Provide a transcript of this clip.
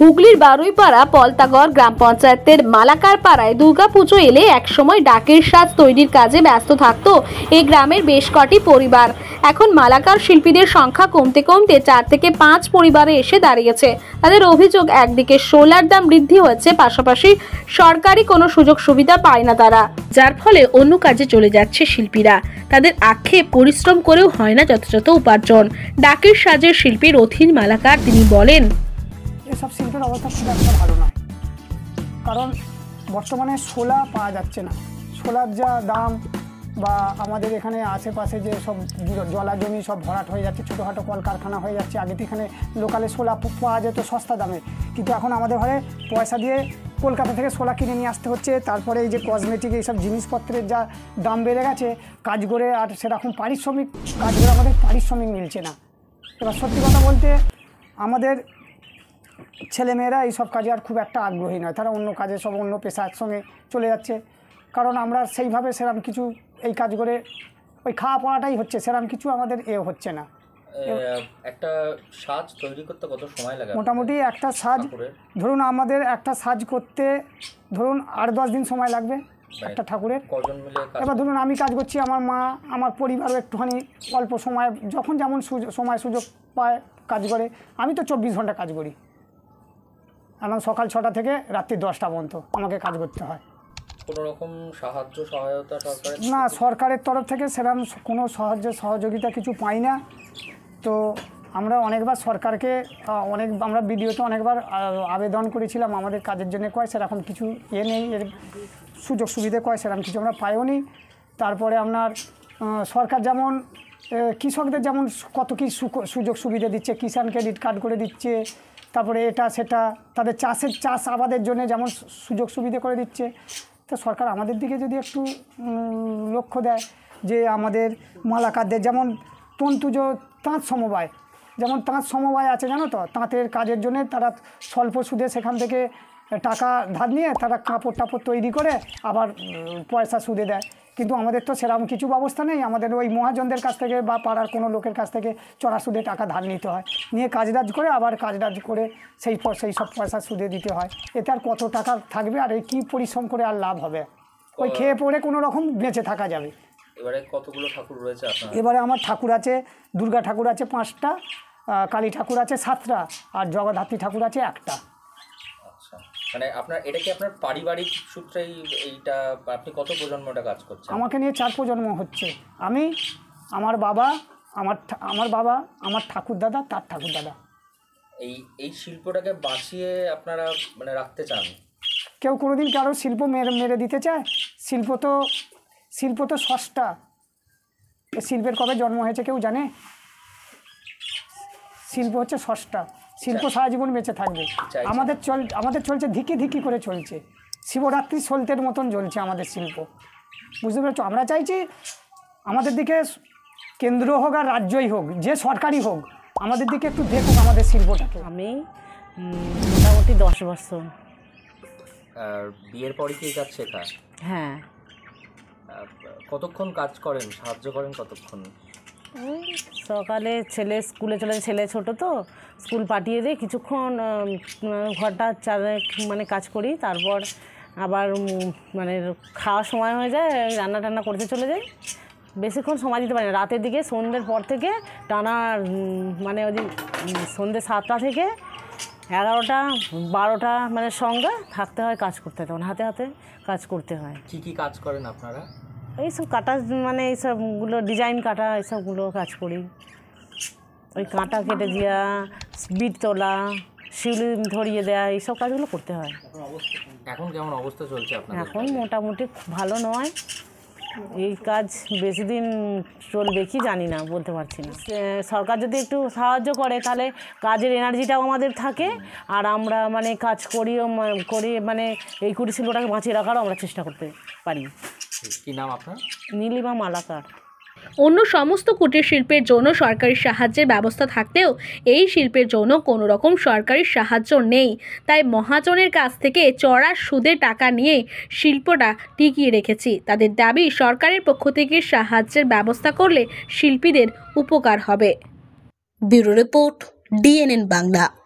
হুগলির বারুইপাড়া পলতাগড় গ্রাম পঞ্চায়েতের মালাকার পাড়ায় দুর্গাপুজো এলে একসময় ডাকের সাজ তৈরির কাজে ব্যস্ত থাকত এই গ্রামের বেশ কটি পরিবার এখন মালাকার শিল্পীদের সংখ্যা কমতে কমতে চার থেকে পাঁচ পরিবারে এসে দাঁড়িয়েছে তাদের অভিযোগ একদিকে সোলার দাম বৃদ্ধি হচ্ছে পাশাপাশি সরকারি কোনো সুযোগ সুবিধা পায় না তারা যার ফলে অন্য কাজে চলে যাচ্ছে শিল্পীরা তাদের আক্ষেপ পরিশ্রম করেও হয় না যথাযথ উপার্জন ডাকের সাজের শিল্পীর অধীন মালাকার তিনি বলেন এসব শিল্পের অবস্থা খুব একটা ভালো নয় কারণ বর্তমানে সোলা পাওয়া যাচ্ছে না সোলার যা দাম বা আমাদের এখানে আশেপাশে যে সব জলা জমি সব ভরাট হয়ে যাচ্ছে ছোটোখাটো কলকারখানা হয়ে যাচ্ছে আগে তো এখানে লোকালে সোলা পাওয়া যেত সস্তা দামে কিন্তু এখন আমাদের ঘরে পয়সা দিয়ে কলকাতা থেকে সোলা কিনে নিয়ে আসতে হচ্ছে তারপরে এই যে কসমেটিক এইসব জিনিসপত্রের যা দাম বেড়ে গেছে কাজ করে আর সেরকম পারিশ্রমিক কাজ করে আমাদের পারিশ্রমিক মিলছে না এবার সত্যি কথা বলতে আমাদের ছেলেমেয়েরা এইসব কাজে আর খুব একটা আগ্রহী নয় তারা অন্য কাজে সব অন্য পেশার সঙ্গে চলে যাচ্ছে কারণ আমরা সেইভাবে সেরকম কিছু এই কাজ করে ওই খাওয়া পড়াটাই হচ্ছে সেরকম কিছু আমাদের এ হচ্ছে না একটা সাজ তৈরি করতে কত সময় লাগে মোটামুটি একটা সাজ ধরুন আমাদের একটা সাজ করতে ধরুন আট দশ দিন সময় লাগবে একটা ঠাকুরের এবার ধরুন আমি কাজ করছি আমার মা আমার পরিবারও একটুখানি অল্প সময় যখন যেমন সময় সুযোগ পায় কাজ করে আমি তো চব্বিশ ঘন্টা কাজ করি আমার সকাল ছটা থেকে রাত্রি দশটা পর্যন্ত আমাকে কাজ করতে হয় না সরকারের তরফ থেকে সেরকম কোনো সাহায্য সহযোগিতা কিছু পাই না তো আমরা অনেকবার সরকারকে অনেক আমরা বিডিওতে অনেকবার আবেদন করেছিলাম আমাদের কাজের জন্য কয় সেরকম কিছু ইয়ে নেই এর সুযোগ সুবিধে কয় সেরকম কিছু আমরা পাইও নি তারপরে আপনার সরকার যেমন কৃষকদের যেমন কত কী সুযোগ সুবিধা দিচ্ছে কিষাণ ক্রেডিট কার্ড করে দিচ্ছে তারপরে এটা সেটা তাদের চাষের চাষ আবাদের জন্য যেমন সুযোগ সুবিধে করে দিচ্ছে তো সরকার আমাদের দিকে যদি একটু লক্ষ্য দেয় যে আমাদের মালাকারদের যেমন তন্তুজ তাঁত সমবায় যেমন তাঁত সমবায় আছে জানো তো তাঁতের কাজের জন্য তারা স্বল্প সুদে সেখান থেকে টাকা ধার নিয়ে তারা কাপড় টাপড় তৈরি করে আবার পয়সা সুদে দেয় কিন্তু আমাদের তো সেরকম কিছু ব্যবস্থা নেই আমাদের ওই মহাজনদের কাছ থেকে বা পাড়ার কোনো লোকের কাছ থেকে চড়া সুদে টাকা ধার নিতে হয় নিয়ে কাজরাজ করে আবার কাজরাজ করে সেই সেই সব পয়সা সুদে দিতে হয় এতে আর কত টাকা থাকবে আর এই কী পরিশ্রম করে আর লাভ হবে ওই খেয়ে পড়ে কোনো রকম বেঁচে থাকা যাবে এবারে কতগুলো ঠাকুর রয়েছে এবারে আমার ঠাকুর আছে দুর্গা ঠাকুর আছে পাঁচটা কালী ঠাকুর আছে সাতটা আর জগদ্ধাত্রী ঠাকুর আছে একটা মানে আপনার এটা কি আপনার পারিবারিক সূত্রেই এইটা আপনি কত প্রজন্মটা কাজ করছেন আমাকে নিয়ে চার প্রজন্ম হচ্ছে আমি আমার বাবা আমার আমার বাবা আমার ঠাকুর দাদা তার ঠাকুর দাদা এই এই শিল্পটাকে বাঁচিয়ে আপনারা মানে রাখতে চান কেউ কোনোদিন কারো শিল্প মেরে মেরে দিতে চায় শিল্প তো শিল্প তো সস্তা শিল্পের কবে জন্ম হয়েছে কেউ জানে শিল্প হচ্ছে সস্তা শিল্প সারা জীবন বেঁচে থাকবে আমাদের চল আমাদের চলছে ধিকি ধিকি করে চলছে শিবরাত্রি সলতের মতন জ্বলছে আমাদের শিল্প বুঝতে পেরেছো আমরা চাইছি আমাদের দিকে কেন্দ্র হোক আর রাজ্যই হোক যে সরকারি হোক আমাদের দিকে একটু দেখুক আমাদের শিল্পটাকে আমি মোটামুটি দশ বছর আর বিয়ের পরে কি কাজ শেখা হ্যাঁ কতক্ষণ কাজ করেন সাহায্য করেন কতক্ষণ সকালে ছেলে স্কুলে চলে ছেলে ছোট তো স্কুল পাঠিয়ে দিই কিছুক্ষণ ঘরটা চার মানে কাজ করি তারপর আবার মানে খাওয়ার সময় হয়ে যায় রান্না টান্না করতে চলে যাই বেশিক্ষণ সময় দিতে পারি না রাতের দিকে সন্ধ্যের পর থেকে টানা মানে ওই সন্ধ্যে সাতটা থেকে এগারোটা বারোটা মানে সঙ্গে থাকতে হয় কাজ করতে হয় তখন হাতে হাতে কাজ করতে হয় কী কী কাজ করেন আপনারা এইসব কাটা মানে এইসবগুলো ডিজাইন কাটা এইসবগুলো কাজ করি ওই কাঁটা কেটে দেওয়া বিট তোলা শিউলি ধরিয়ে দেওয়া এইসব কাজগুলো করতে হয় এখন কেমন অবস্থা চলছে এখন মোটামুটি ভালো নয় এই কাজ বেশি দিন চলবে কি জানি না বলতে পারছি না সরকার যদি একটু সাহায্য করে তাহলে কাজের এনার্জিটাও আমাদের থাকে আর আমরা মানে কাজ করিও করে মানে এই কুটির শিল্পটাকে বাঁচিয়ে রাখারও আমরা চেষ্টা করতে পারি কি নাম আপনার নীলিমা মালাকার অন্য সমস্ত কুটির শিল্পের জন্য সরকারি সাহায্যের ব্যবস্থা থাকলেও এই শিল্পের জন্য কোনো রকম সরকারি সাহায্য নেই তাই মহাজনের কাছ থেকে চড়া সুদে টাকা নিয়ে শিল্পটা টিকিয়ে রেখেছি তাদের দাবি সরকারের পক্ষ থেকে সাহায্যের ব্যবস্থা করলে শিল্পীদের উপকার হবে ব্যুরো রিপোর্ট ডিএনএন বাংলা